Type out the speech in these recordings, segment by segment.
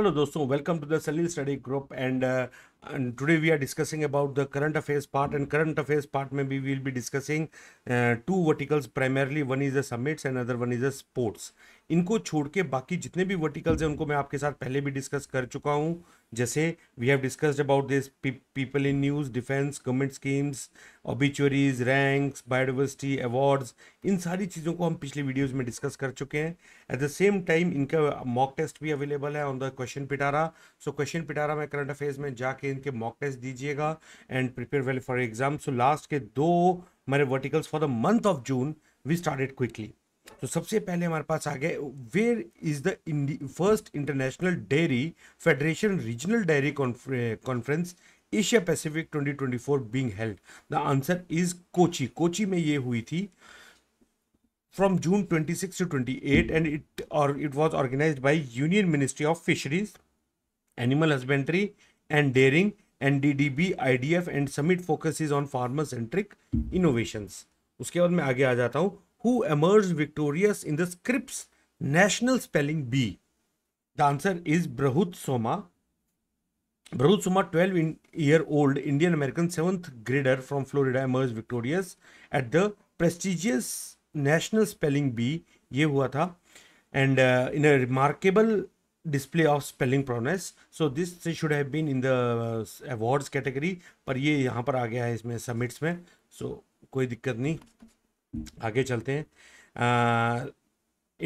Hello दोस्तों welcome to the Salil study group and today we are discussing about the current affairs part and current affairs part में we will be discussing two verticals primarily one is the summits and other one is the sports इनको छोड़ के बाकी जितने भी verticals हैं उनको मैं आपके साथ पहले भी डिस्कस कर चुका हूँ जैसे we have discussed about this people in news defence government schemes obituaries ranks biodiversity awards इन सारी चीज़ों को हम पिछले वीडियोज़ में डिस्कस कर चुके हैं एट द सेम टाइम इनका मॉक टेस्ट भी अवेलेबल है ऑन द क्वेश्चन पिटारा सो क्वेश्चन पिटारा में करंट अफेयर्स में जाके इनके मॉक टेस्ट दीजिएगा and prepare well for exam so last के दो मेरे verticals for the month of June we started quickly तो सबसे पहले हमारे पास आ गए where is the first international dairy federation regional dairy conference Asia Pacific 2024 twenty being held the answer is Kochi Kochi में ये हुई थी from June 26 six to twenty and it और it was organise by union ministry of fisheries animal husbandry and dairying N D D B I D F and summit focus is on farmer centric innovation उसके बाद मैं आगे आ जाता हूँ who emerged victorious in the Scripps National Spelling Bee? The answer is Brahut Soma. Brahut Soma, 12 year old Indian American 7th grader from Florida, emerged victorious at the prestigious National Spelling Bee. ये हुआ था and uh, in a remarkable display of spelling prowess so this should have been in the awards category पर ये यहाँ पर आ गया है इसमें submits में so कोई दिक्कत नहीं आगे चलते हैं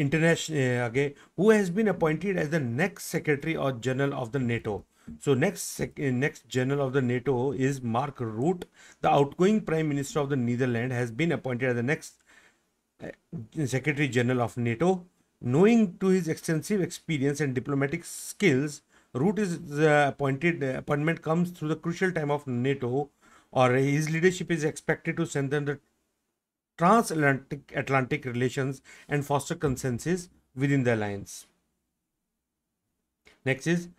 इंटरनेशनल आगे who has been appointed as the next secretary और general of the NATO So next next general of the NATO is Mark Root, the outgoing Prime Minister of the Netherlands, has been appointed as the next eh, Secretary General of NATO. Knowing to his extensive experience and diplomatic skills, Root is uh, appointed uh, appointment comes through the crucial time of NATO, or his leadership is expected to send them the transatlantic Atlantic relations and foster consensus within the alliance. Next is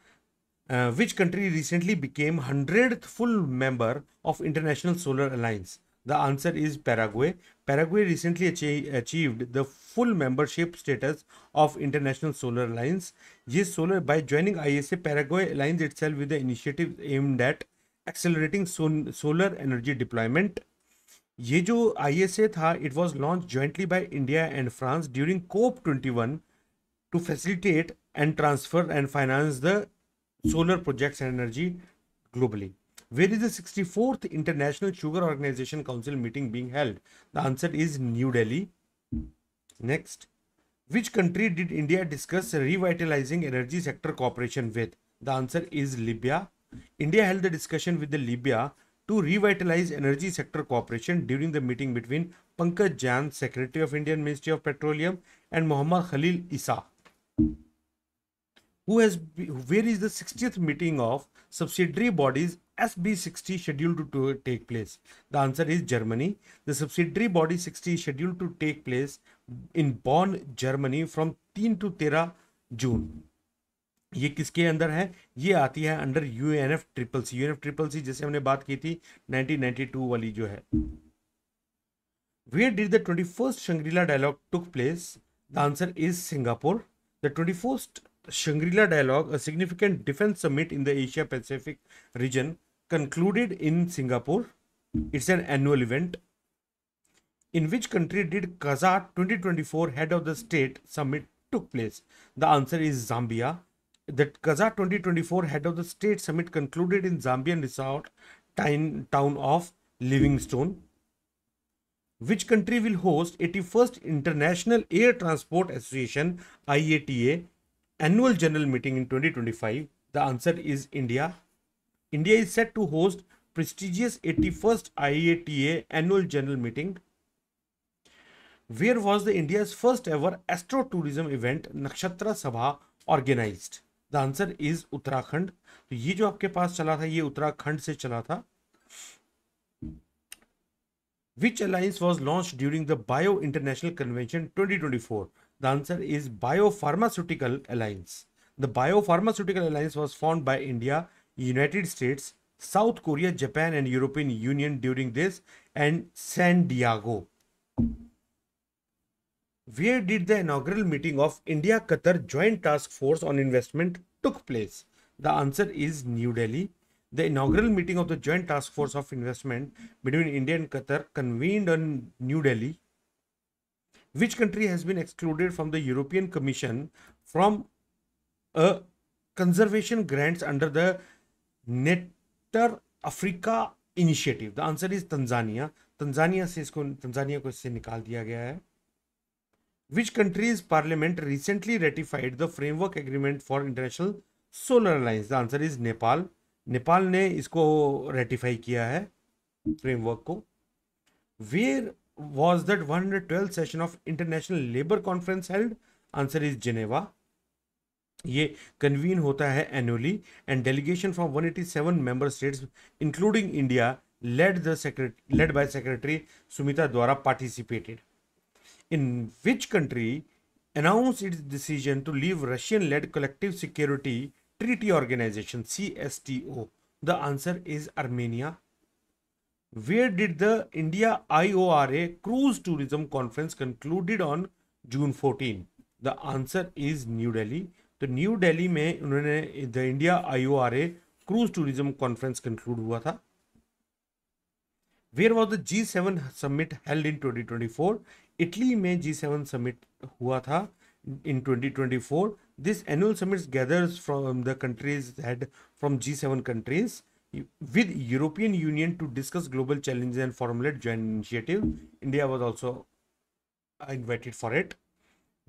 uh, which country recently became 100th full member of International Solar Alliance? The answer is Paraguay. Paraguay recently achi achieved the full membership status of International Solar Alliance. Yes, solar by joining ISA, Paraguay aligns itself with the initiative aimed at accelerating sol solar energy deployment ये जो आई था it was launch jointly by India and France during COP twenty one to facilitate and transfer and finance energy globally. Where is the 64th International Sugar Organization Council meeting being held? The answer is New Delhi. Next, which country did India discuss revitalizing energy sector cooperation with? The answer is Libya. India held the discussion with the Libya to revitalize energy sector cooperation during the meeting between Pankaj Jain, Secretary of Indian Ministry of Petroleum, and Mohammad Khalil Isa, who has where is the 60th meeting of subsidiary bodies SB60 scheduled to take place? The answer is Germany. The subsidiary body 60 is scheduled to take place in Bonn, Germany from 3 to 13 June. ये किसके अंदर है ये आती है under U N F triple C U N F triple C जैसे हमने बात की थी 1992 वाली जो है where did the twenty first Shangri-La dialogue took place the answer is Singapore the twenty first Shangri-La dialogue a significant defence summit in the Asia Pacific region concluded in Singapore it's an annual event in which country did KAZA twenty twenty four head of the state summit took place the answer is Zambia the Gaza 2024 head of the state summit concluded in Zambian resort town of Livingstone. Which country will host 81st International Air Transport Association IATA annual general meeting in 2025? The answer is India. India is set to host prestigious 81st IATA annual general meeting. Where was the India's first ever astro tourism event Nakshatra Sabha organized? The answer is Uttarakhand तो ये जो आपके पास चला था ये उत्तराखंड से चला था which alliance was launch during the bio international convention twenty twenty four the answer is bio pharmaceutical alliance the bio pharmaceutical alliance was found by India United States South Korea Japan and European Union during this and San Diego where did the inaugural meeting of India Qatar Joint Task Force on Investment took place? The answer is New Delhi. The inaugural meeting of the Joint Task Force of Investment between India and Qatar convened in New Delhi. Which country has been excluded from the European Commission from a conservation grants under the Netter Africa initiative? The answer is Tanzania. Tanzania says Tanzania Tanzania को इससे निकाल दिया गया है which country's parliament recently ratified the framework agreement for international solar alliance the answer is nepal Nepal ने इसको ratify किया है फ्रेमवर्क को where was that one hundred twelfth session of international labour conference held answer is Geneva ये convene होता है annually and delegation from 187 member states including India led the secret led by secretary Sumita द्वारा participated in which country announced its decision to leave Russian-led Collective Security Treaty Organization CSTO? The answer is Armenia. Where did the India IORA Cruise Tourism Conference concluded on June 14? The answer is New Delhi. तो New Delhi में उन्होंने the India IORA cruise tourism conference conclude हुआ था where was the G seven summit held in 2024 Italy में G seven summit हुआ था in twenty twenty four this annual summit gathers from the countries head from G seven countries with European Union to discuss global challenge and formulate joint initiative India was also invited for it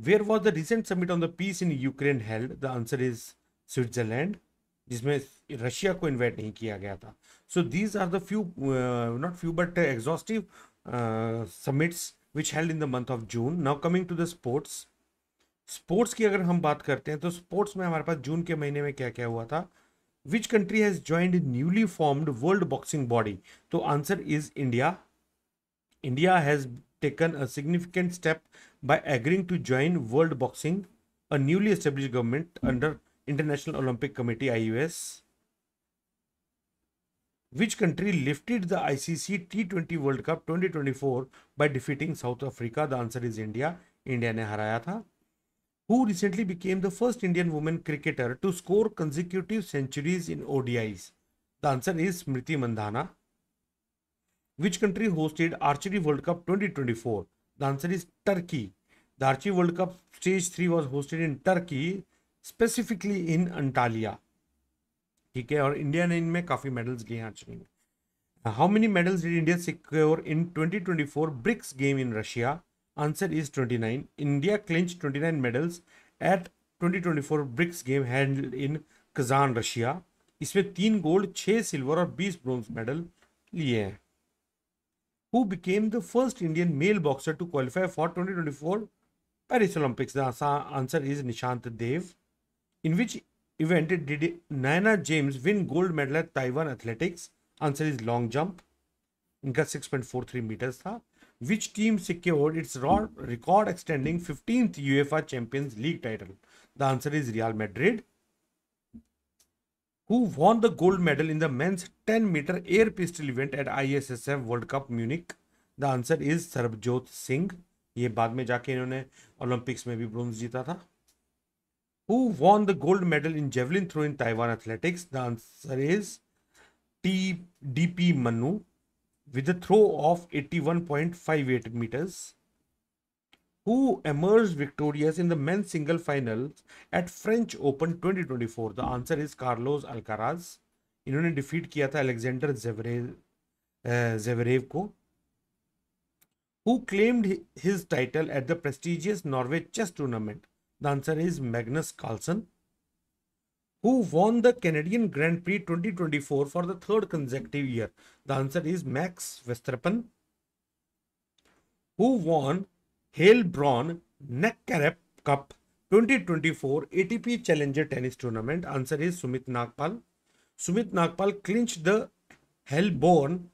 where was the recent summit on the peace in Ukraine held the answer is Switzerland जिसमें Russia को invite नहीं किया गया था so these are the few not few but exhaustive summits which held in the month of June now coming to the sports sports की अगर हम बात करते हैं तो स्पोर्ट्स में हमारे पास जून के महीने में क्या क्या हुआ था which country has joined newly formed world boxing body तो answer is India India has taken a significant step by agreeing to join world boxing a newly establish government under international Olympic committee I U S which country lifted the ICC T20 World Cup 2024 by defeating South Africa? The answer is India. India ne haraya tha Who recently became the first Indian woman cricketer to score consecutive centuries in ODIs? The answer is Smriti Mandhana. Which country hosted Archery World Cup 2024? The answer is Turkey. The Archery World Cup Stage 3 was hosted in Turkey, specifically in Antalya. ठीक है और India ने इनमें काफ़ी medals लिए हासिल how many medals did India secure in 2024 BRICS game in Russia answer is 29 India clinch 29 medals at 2024 BRICS game hand in Kazan Russia इसमें तीन गोल्ड छः सिल्वर और बीस ब्रॉन्ज मेडल लिए हैं who became the first Indian male boxer to qualify for twenty twenty four Olympics. Olympics answer is Nishant Dev in which event did Naina James win gold medal at Taiwan Athletics? Answer is long jump. इनका 6.43 metres था which team secured its record extending fifteen UEFA Champions League title the answer is Real Madrid who won the gold medal in the men's 10 meter air pistol event at ISSF World Cup Munich? The answer is Sarbjot Singh. ये बाद में जाके इन्होंने Olympics में भी bronze जीता था Who won the gold medal in javelin throw in Taiwan athletics? The answer is TDP DP Manu with a throw of 81.58 meters. Who emerged victorious in the men's single final at French Open 2024? The answer is Carlos Alcaraz. इन्होंने defeat किया था Alexander Zverev Zverev को who claimed his title at the prestigious Norway chess tournament the answer is Magnus Carlsen, who won the Canadian Grand Prix 2024 for the third consecutive year. The answer is Max Verstappen, who won Hale Braun Cup 2024 ATP Challenger Tennis Tournament. Answer is Sumit Nagpal. Sumit Nagpal clinched the Hellborn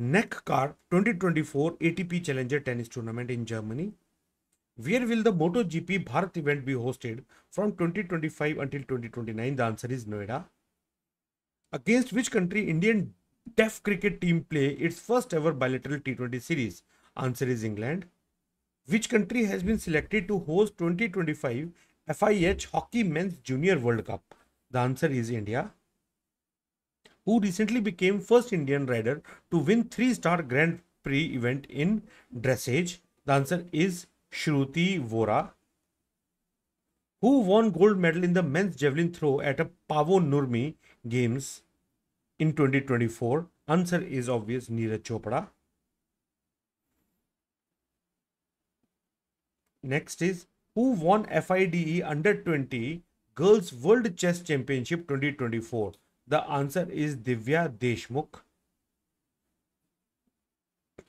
Neckar 2024 ATP Challenger Tennis Tournament in Germany. Where will the MotoGP Bharat event be hosted from 2025 until 2029? The answer is Noida. Against which country Indian deaf cricket team play its first ever bilateral T20 series? Answer is England. Which country has been selected to host 2025 FIH Hockey Men's Junior World Cup? The answer is India. Who recently became first Indian rider to win three-star Grand Prix event in dressage? The answer is Shruti Vora, who won gold medal in the men's javelin throw at a Pavo Nurmi Games in 2024? Answer is obvious Nira Chopra. Next is who won FIDE Under 20 Girls World Chess Championship 2024? The answer is Divya Deshmukh.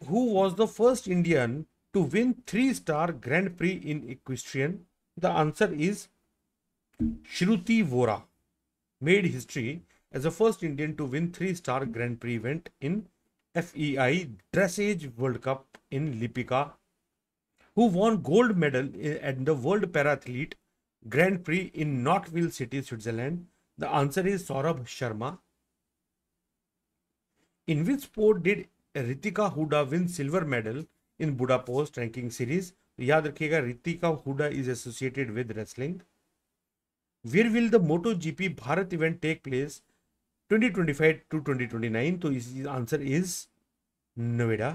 Who was the first Indian to win 3-star Grand Prix in equestrian? The answer is Shruti Vora made history as the first Indian to win 3-star Grand Prix event in FEI Dressage World Cup in Lipica, who won gold medal at the World Parathlete Grand Prix in Nottwil City, Switzerland. The answer is Saurabh Sharma. In which sport did Ritika Huda win silver medal in Budapest ranking series. याद रखिएगा Ritika Hooda is associated with wrestling where will the Moto GP Bharat event take place 2025 to 2029 तो इस answer is Noida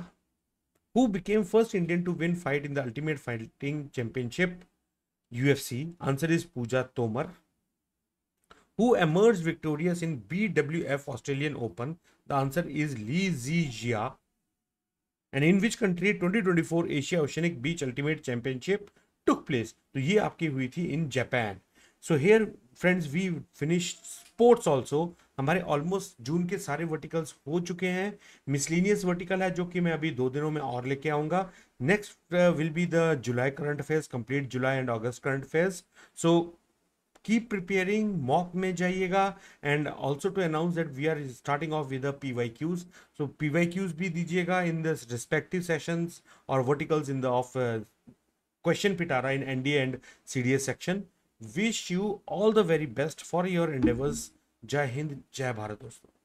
who became first Indian to win fight in the Ultimate Fighting Championship UFC answer is Pooja Tomar who emerged victorious in BWF Australian Open? The answer is Lee Zijia. And in which country 2024 Asia Oceanic beach ultimate championship took place तो ये आपकी हुई थी in Japan so here friends we finish sports also हमारे almost June के सारे verticals हो चुके हैं मिसलिनियस वर्टिकल है जो कि मैं अभी दो दिनों में और लेके आऊँगा next will be the July current affairs complete July and August current affairs so keep preparing mock में जाइएगा and also to announce that we are starting off with P Y Qs so P Y Qs भी दीजिएगा in the respective session और verticals in the of question पिटारा in N D and C D S section wish you all the very best for your endeavours जय हिंद जय भारत दोस्तों